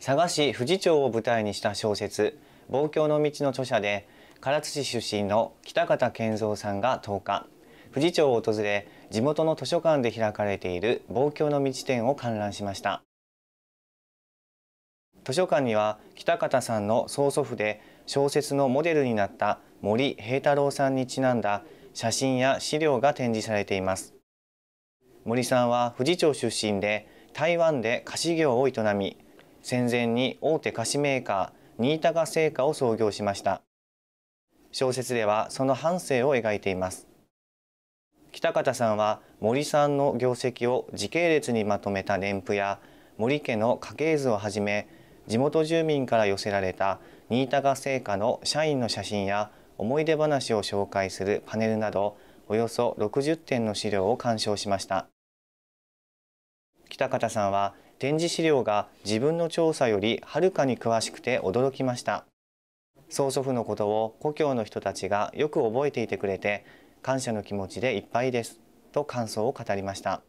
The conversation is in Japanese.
佐賀市富士町を舞台にした小説「望郷の道」の著者で唐津市出身の北方健三さんが10日富士町を訪れ地元の図書館で開かれている「望郷の道展」を観覧しました図書館には北方さんの曽祖父で小説のモデルになった森平太郎さんにちなんだ写真や資料が展示されています森さんは富士町出身で台湾で菓子業を営み戦前に大手菓子メーカー新高製菓を創業しました小説ではその半生を描いています北方さんは森さんの業績を時系列にまとめた年譜や森家の家系図をはじめ地元住民から寄せられた新高製菓の社員の写真や思い出話を紹介するパネルなどおよそ60点の資料を鑑賞しました北方さんは展示資料が自分の調査よりはるかに詳しくて驚きました曽祖父のことを故郷の人たちがよく覚えていてくれて感謝の気持ちでいっぱいですと感想を語りました